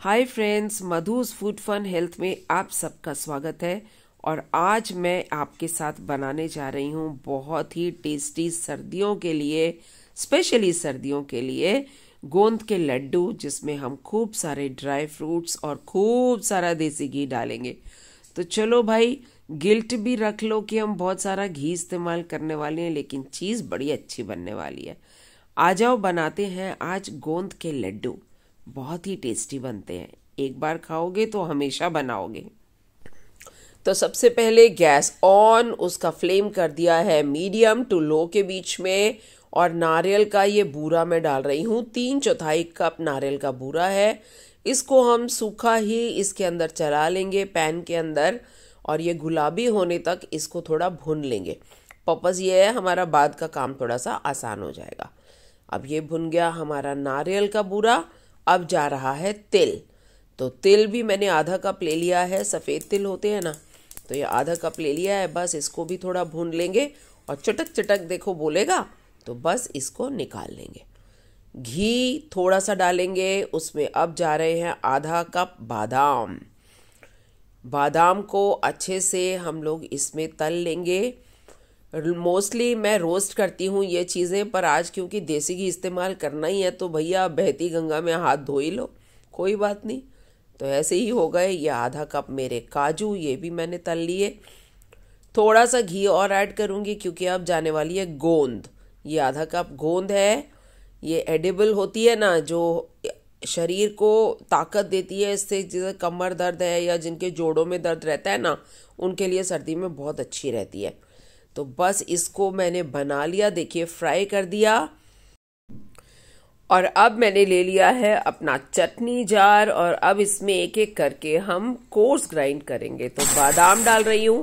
हाय friends Madhu's food fun health में आप सबका स्वागत है और आज मैं आपके साथ बनाने जा रही हूँ बहुत ही टेस्टी सर्दियों के लिए स्पेशली सर्दियों के लिए गोंद के लड्डू जिसमें हम खूब सारे ड्राई फ्रूट्स और खूब सारा देसी घी डालेंगे तो चलो भाई गिल्ट भी रख लो कि हम बहुत सारा घी इस्तेमाल करने वाले हैं लेकिन चीज़ बड़ी अच्छी बनने वाली है आ जाओ बनाते हैं आज गोंद के लड्डू बहुत ही टेस्टी बनते हैं एक बार खाओगे तो हमेशा बनाओगे तो सबसे पहले गैस ऑन उसका फ्लेम कर दिया है मीडियम टू लो के बीच में और नारियल का ये बूरा मैं डाल रही हूँ तीन चौथाई कप नारियल का बूरा है इसको हम सूखा ही इसके अंदर चला लेंगे पैन के अंदर और ये गुलाबी होने तक इसको थोड़ा भून लेंगे पपज ये है हमारा बाद का काम थोड़ा सा आसान हो जाएगा अब ये भुन गया हमारा नारियल का बूरा अब जा रहा है तिल तो तिल भी मैंने आधा कप ले लिया है सफ़ेद तिल होते हैं ना तो ये आधा कप ले लिया है बस इसको भी थोड़ा भून लेंगे और चटक चटक देखो बोलेगा तो बस इसको निकाल लेंगे घी थोड़ा सा डालेंगे उसमें अब जा रहे हैं आधा कप बादाम बादाम को अच्छे से हम लोग इसमें तल लेंगे मोस्टली मैं रोस्ट करती हूँ ये चीज़ें पर आज क्योंकि देसी घी इस्तेमाल करना ही है तो भैया बहती गंगा में हाथ धो ही लो कोई बात नहीं तो ऐसे ही हो गए ये आधा कप मेरे काजू ये भी मैंने तल लिए थोड़ा सा घी और ऐड करूँगी क्योंकि अब जाने वाली है गोंद ये आधा कप गोंद है ये एडिबल होती है ना जो शरीर को ताकत देती है इससे जैसे कमर दर्द है या जिनके जोड़ों में दर्द रहता है ना उनके लिए सर्दी में बहुत अच्छी रहती है तो बस इसको मैंने बना लिया देखिए फ्राई कर दिया और अब मैंने ले लिया है अपना चटनी जार और अब इसमें एक एक करके हम कोर्स ग्राइंड करेंगे तो बादाम डाल रही हूँ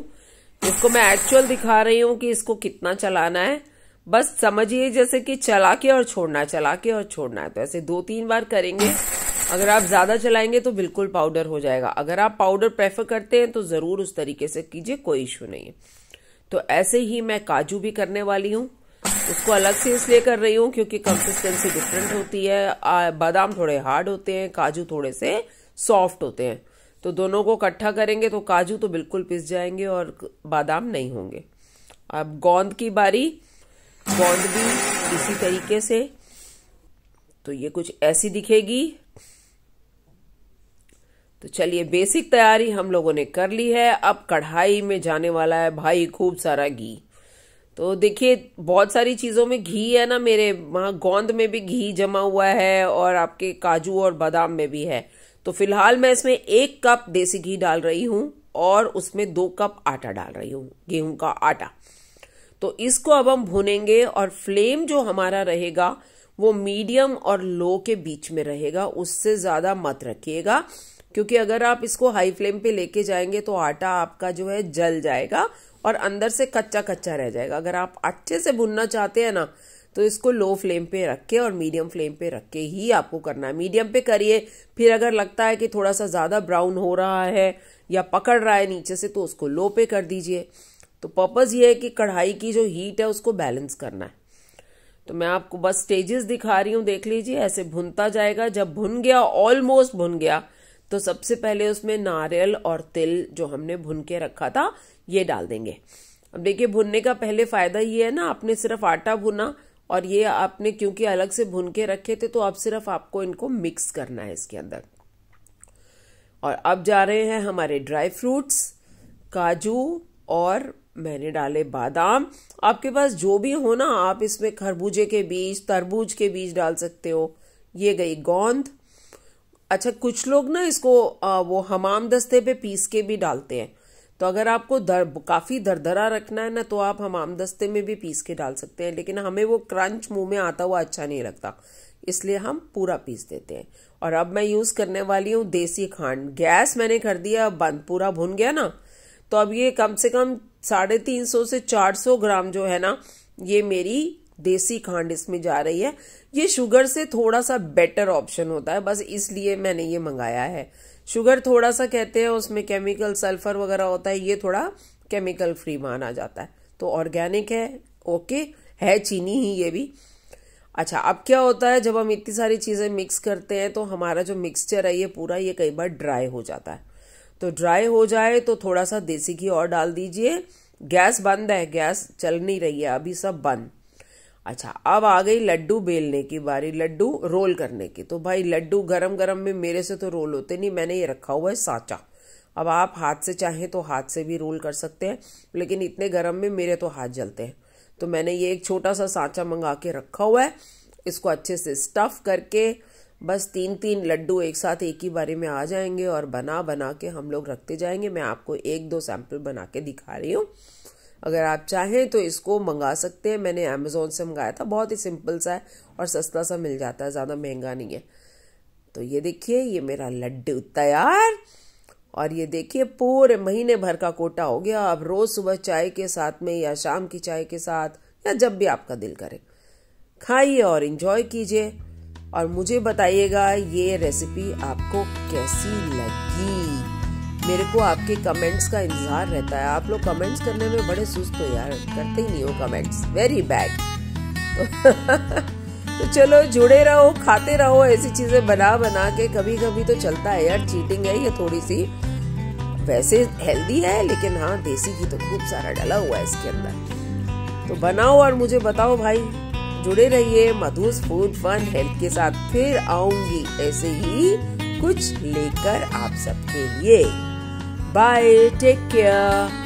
इसको मैं एक्चुअल दिखा रही हूँ कि इसको कितना चलाना है बस समझिए जैसे कि चला के और छोड़ना चला के और छोड़ना है तो ऐसे दो तीन बार करेंगे अगर आप ज़्यादा चलाएंगे तो बिल्कुल पाउडर हो जाएगा अगर आप पाउडर प्रेफर करते हैं तो ज़रूर उस तरीके से कीजिए कोई इशू नहीं है तो ऐसे ही मैं काजू भी करने वाली हूँ उसको अलग से इसलिए कर रही हूँ क्योंकि कंसिस्टेंसी डिफरेंट होती है बादाम थोड़े हार्ड होते हैं काजू थोड़े से सॉफ्ट होते हैं तो दोनों को इकट्ठा करेंगे तो काजू तो बिल्कुल पिस जाएंगे और बादाम नहीं होंगे अब गोंद की बारी गोंद भी इसी तरीके से तो ये कुछ ऐसी दिखेगी तो चलिए बेसिक तैयारी हम लोगों ने कर ली है अब कढ़ाई में जाने वाला है भाई खूब सारा घी तो देखिए बहुत सारी चीज़ों में घी है ना मेरे वहां गोंद में भी घी जमा हुआ है और आपके काजू और बादाम में भी है तो फिलहाल मैं इसमें एक कप देसी घी डाल रही हूं और उसमें दो कप आटा डाल रही हूं गेहूं का आटा तो इसको अब हम भुनेंगे और फ्लेम जो हमारा रहेगा वो मीडियम और लो के बीच में रहेगा उससे ज़्यादा मत रखिएगा क्योंकि अगर आप इसको हाई फ्लेम पे लेके जाएंगे तो आटा आपका जो है जल जाएगा और अंदर से कच्चा कच्चा रह जाएगा अगर आप अच्छे से भुनना चाहते हैं ना तो इसको लो फ्लेम पे रख के और मीडियम फ्लेम पे रख के ही आपको करना है मीडियम पे करिए फिर अगर लगता है कि थोड़ा सा ज़्यादा ब्राउन हो रहा है या पकड़ रहा है नीचे से तो उसको लो पे कर दीजिए तो पर्पज़ ये है कि कढ़ाई की जो हीट है उसको बैलेंस करना है तो मैं आपको बस स्टेजेस दिखा रही हूँ देख लीजिए ऐसे भुनता जाएगा जब भुन गया ऑलमोस्ट भुन गया तो सबसे पहले उसमें नारियल और तिल जो हमने भुन के रखा था ये डाल देंगे अब देखिए भुनने का पहले फायदा ये है ना आपने सिर्फ आटा भुना और ये आपने क्योंकि अलग से भुन के रखे थे तो अब सिर्फ आपको इनको मिक्स करना है इसके अंदर और अब जा रहे हैं हमारे ड्राई फ्रूट्स काजू और मैंने डाले बादाम आपके पास जो भी हो ना आप इसमें खरबूजे के बीज तरबूज के बीज डाल सकते हो ये गई गोंद अच्छा कुछ लोग ना इसको आ, वो हमाम दस्ते पे पीस के भी डालते हैं तो अगर आपको दर काफ़ी दरदरा रखना है ना तो आप हमाम दस्ते में भी पीस के डाल सकते हैं लेकिन हमें वो क्रंच मुंह में आता हुआ अच्छा नहीं लगता इसलिए हम पूरा पीस देते हैं और अब मैं यूज़ करने वाली हूँ देसी खांड गैस मैंने कर दिया बंद पूरा भुन गया ना तो अब ये कम से कम साढ़े तीन सौ से चार सौ ग्राम जो है ना ये मेरी देसी खांड इसमें जा रही है ये शुगर से थोड़ा सा बेटर ऑप्शन होता है बस इसलिए मैंने ये मंगाया है शुगर थोड़ा सा कहते हैं उसमें केमिकल सल्फर वगैरह होता है ये थोड़ा केमिकल फ्री माना जाता है तो ऑर्गेनिक है ओके है चीनी ही ये भी अच्छा अब क्या होता है जब हम इतनी सारी चीज़ें मिक्स करते हैं तो हमारा जो मिक्सचर है ये पूरा ये कई बार ड्राई हो जाता है तो ड्राई हो जाए तो थोड़ा सा देसी घी और डाल दीजिए गैस बंद है गैस चल नहीं रही है अभी सब बंद अच्छा अब आ गई लड्डू बेलने की बारी लड्डू रोल करने की तो भाई लड्डू गरम गरम में मेरे से तो रोल होते नहीं मैंने ये रखा हुआ है साँचा अब आप हाथ से चाहें तो हाथ से भी रोल कर सकते हैं लेकिन इतने गर्म में मेरे तो हाथ जलते हैं तो मैंने ये एक छोटा सा साँचा मंगा के रखा हुआ है इसको अच्छे से स्टफ करके बस तीन तीन लड्डू एक साथ एक ही बारी में आ जाएंगे और बना बना के हम लोग रखते जाएंगे मैं आपको एक दो सैंपल बना के दिखा रही हूँ अगर आप चाहें तो इसको मंगा सकते हैं मैंने अमेज़ोन से मंगाया था बहुत ही सिंपल सा है और सस्ता सा मिल जाता है ज़्यादा महंगा नहीं है तो ये देखिए ये मेरा लड्डू तैयार और ये देखिए पूरे महीने भर का कोटा हो गया अब रोज़ सुबह चाय के साथ में या शाम की चाय के साथ या जब भी आपका दिल करे खाइए और इन्जॉय कीजिए और मुझे बताइएगा ये रेसिपी आपको कैसी लगी मेरे को आपके कमेंट्स का इंतजार रहता है आप लोग कमेंट्स करने में बड़े सुस्त हो यार करते ही नहीं हो कमेंट्स वेरी बैड तो चलो जुड़े रहो खाते रहो ऐसी चीजें बना बना के कभी कभी तो चलता है यार चीटिंग है ये थोड़ी सी वैसे हेल्दी है लेकिन हाँ देसी घी तो खूब सारा डाला हुआ है इसके अंदर तो बनाओ और मुझे बताओ भाई जुड़े रहिए मधुस फूड फन हेल्थ के साथ फिर आऊंगी ऐसे ही कुछ लेकर आप सबके लिए Bye. Take care.